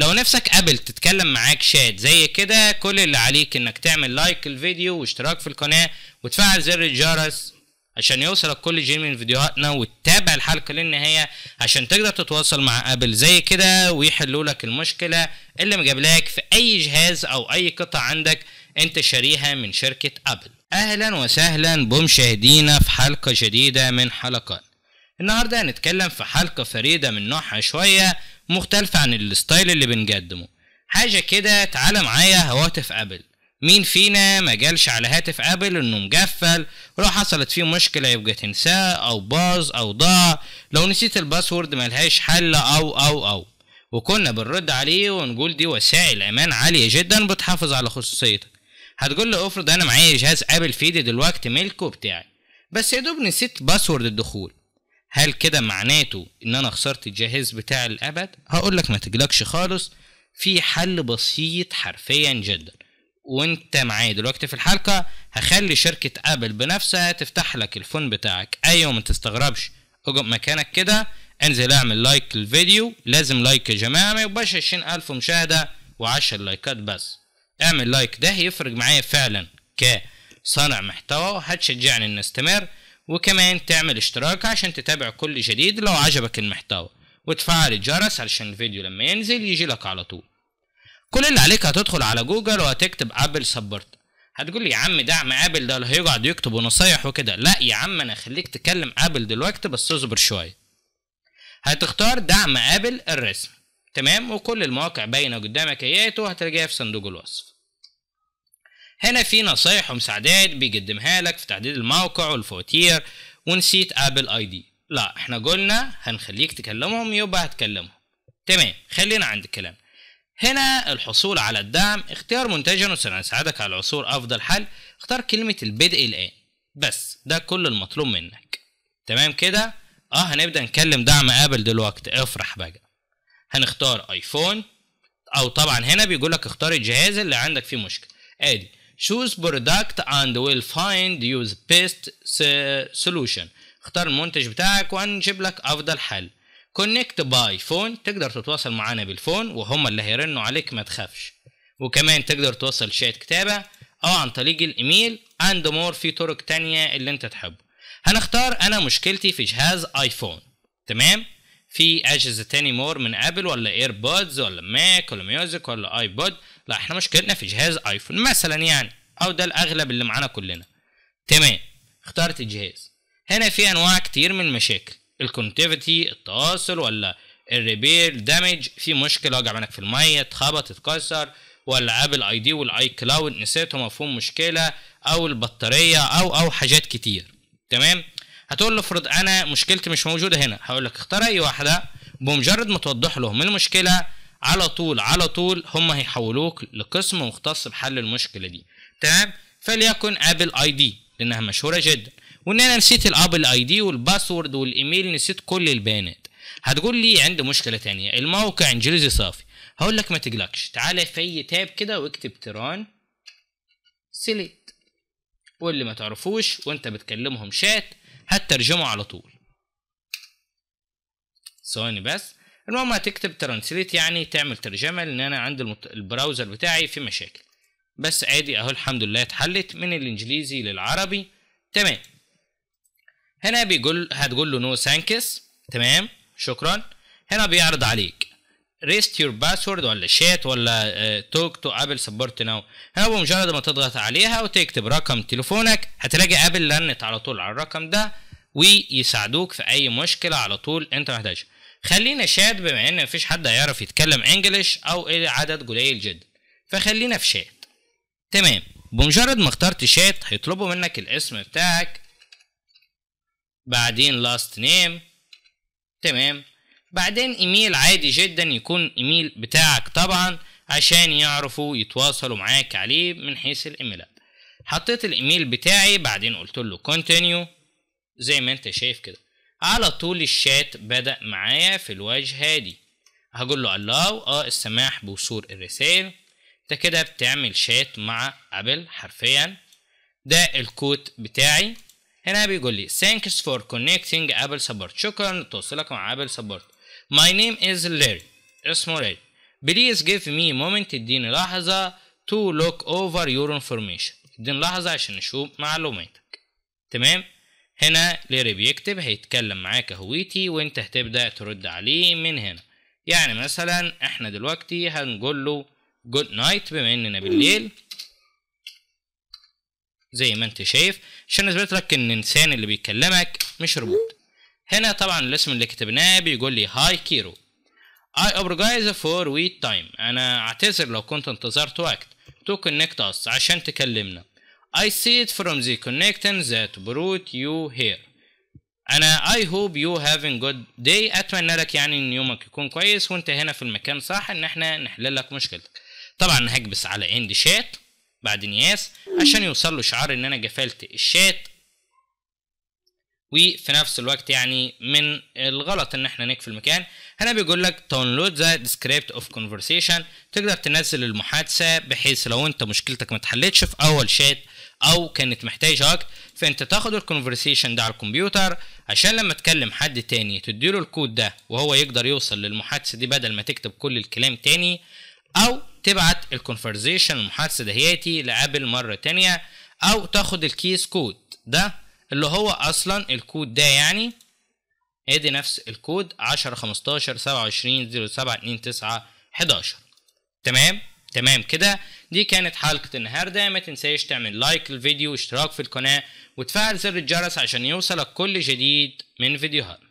لو نفسك ابل تتكلم معاك شات زي كده كل اللي عليك انك تعمل لايك الفيديو واشتراك في القناة وتفعل زر الجرس عشان يوصلك كل جيل من فيديوهاتنا وتتابع الحلقة للنهاية عشان تقدر تتواصل مع ابل زي كده ويحلولك المشكلة اللي مجابلاك في اي جهاز او اي قطع عندك انت شاريها من شركة ابل اهلا وسهلا بمشاهدينا في حلقة جديدة من حلقات النهاردة هنتكلم في حلقة فريدة من نوعها شوية مختلفة عن الستايل اللي بنقدمه حاجة كده تعالى معايا هواتف ابل مين فينا ما جالش على هاتف ابل انه مقفل ولو حصلت فيه مشكلة يبقى تنساه او باظ او ضاع لو نسيت الباسورد ملهاش حل او او او وكنا بنرد عليه ونقول دي وسائل امان عالية جدا بتحافظ على خصوصيتك هتقول لي افرض انا معايا جهاز ابل في ايدي دلوقتي ملكه بتاعي بس يا دوب نسيت باسورد الدخول هل كده معناته ان انا خسرت الجهاز بتاع الابد هقول لك ما تجلكش خالص في حل بسيط حرفيا جدا وانت معايا دلوقتي في الحلقه هخلي شركه ابل بنفسها تفتح لك الفون بتاعك ايوه ما تستغربش اقعد مكانك كده انزل اعمل لايك للفيديو لازم لايك يا جماعه ما يبقاش الف مشاهده وعشر لايكات بس اعمل لايك ده هيفرق معايا فعلا كصانع محتوى هتشجعني ان استمر وكمان تعمل اشتراك عشان تتابع كل جديد لو عجبك المحتوى وتفعل الجرس علشان الفيديو لما ينزل يجيلك على طول كل اللي عليك هتدخل على جوجل وهتكتب ابل سبورت هتقول لي يا عم دعم ابل ده اللي هيقعد يكتب ونصايح وكده لا يا عم انا هخليك تكلم ابل دلوقتي بس اصبر شويه هتختار دعم ابل الرسم تمام وكل المواقع باينه قدامك اهيت وهتلاقيها في صندوق الوصف هنا في نصايح ومساعدات بيقدمها لك في تحديد الموقع والفواتير ونسيت ابل اي دي لا احنا قلنا هنخليك تكلمهم يبقى هتكلمهم تمام خلينا عند الكلام هنا الحصول على الدعم اختيار منتجا وسنساعدك على العثور افضل حل اختار كلمة البدء الان بس ده كل المطلوب منك تمام كده اه هنبدأ نكلم دعم ابل دلوقتي افرح بقى هنختار ايفون او طبعا هنا بيقولك اختار الجهاز اللي عندك فيه مشكلة ادي choose product and we'll find you the best solution اختار المنتج بتاعك ونجيب لك افضل حل connect by phone تقدر تتواصل معنا بالفون وهم اللي هيرنوا عليك ما تخافش وكمان تقدر توصل شات كتابة او عن طريق الايميل اند مور في طرق تانية اللي انت تحبه هنختار انا مشكلتي في جهاز ايفون تمام في اجهزه تاني مور من ابل ولا ايربودز ولا ماك ولا ميوزك ولا ايبود لا احنا مشكلتنا في جهاز ايفون مثلا يعني او ده الاغلب اللي معانا كلنا تمام اخترت الجهاز هنا في انواع كتير من المشاكل الكونتيفيتي التواصل ولا الريبير دامج في مشكله وجع منك في الميه اتخبط اتكسر ولا ابل اي دي والاي كلاود نسيته مفهوم مشكله او البطاريه او او حاجات كتير تمام هتقول له افرض انا مشكلتي مش موجوده هنا هقول لك اختار اي واحده بمجرد ما توضح لهم المشكله على طول على طول هم هيحولوك لقسم مختص بحل المشكله دي تمام فليكن ابل اي دي لانها مشهوره جدا وان انا نسيت الابل اي دي والباسورد والايميل نسيت كل البيانات هتقول لي عندي مشكله تانية الموقع انجليزي صافي هقول لك ما تقلقش تعالى في تاب كده واكتب تيران سيليت واللي ما تعرفوش وانت بتكلمهم شات هترجمه على طول ثواني بس المهم هتكتب ترانسليت يعني تعمل ترجمة لان انا عندي المت... البراوزر بتاعي في مشاكل بس عادي اهو الحمد لله اتحلت من الانجليزي للعربي تمام هنا بيقول هتقول له نو سانكس تمام شكرا هنا بيعرض عليك ريست يور باسورد ولا شات ولا آه، توك تو ابل سبورت ناو هو بمجرد ما تضغط عليها وتكتب رقم تليفونك هتلاقي ابل لنت على طول على الرقم ده ويساعدوك في اي مشكله على طول انت محتاجها خلينا شات بما ان مفيش حد هيعرف يتكلم انجلش او عدد قليل جدا فخلينا في شات تمام بمجرد ما اخترت شات هيطلبوا منك الاسم بتاعك بعدين لاست نيم تمام بعدين ايميل عادي جدا يكون ايميل بتاعك طبعا عشان يعرفوا يتواصلوا معاك عليه من حيث الايميلات حطيت الايميل بتاعي بعدين قلت له كونتينيو زي ما انت شايف كده على طول الشات بدأ معايا في الواجهة دي هقول له الله اه السماح بوصول الرسائل انت كده بتعمل شات مع ابل حرفيا ده الكود بتاعي هنا بيقول لي thanks for connecting ابل سبورت شكرا لتواصلك مع ابل سبورت My name is Larry اسمه Larry Please give me a moment اديني لحظة to look over your information اديني لحظة عشان اشوف معلوماتك تمام هنا ليري بيكتب هيتكلم معاك هويتي وانت هتبدأ ترد عليه من هنا يعني مثلا احنا دلوقتي هنقول له good night بما اننا بالليل زي ما انت شايف عشان اثبت لك ان الانسان اللي بيكلمك مش روبوت هنا طبعا الاسم اللي كتبناه بيقول لي هاي كيرو I apologize for wait time انا اعتذر لو كنت انتظرت وقت to connect us عشان تكلمنا I see it from the connection that brought you here انا I hope you having good day اتمنى لك يعني ان يومك يكون كويس وانت هنا في المكان صح ان احنا نحل لك مشكلتك طبعا هكبس على اند شات بعدين ياس عشان يوصل له شعار ان انا قفلت الشات وفي نفس الوقت يعني من الغلط ان احنا نقفل مكان هنا بيقول لك داونلود ذا سكريبت اوف كونفرسيشن تقدر تنزل المحادثه بحيث لو انت مشكلتك ما اتحلتش في اول شات او كانت محتاجه وقت فانت تاخد الكونفرسيشن ده على الكمبيوتر عشان لما تكلم حد تاني تديله الكود ده وهو يقدر يوصل للمحادثه دي بدل ما تكتب كل الكلام تاني او تبعت الكونفرسيشن المحادثه دهياتي لابل مره تانيه او تاخد الكيس كود ده اللي هو اصلا الكود ده يعني ادي نفس الكود 10 15 27 07 2 11 تمام تمام كده دي كانت حلقة النهاردة ما تنساش تعمل لايك للفيديو واشتراك في القناة وتفعل زر الجرس عشان يوصلك كل جديد من فيديوهاتنا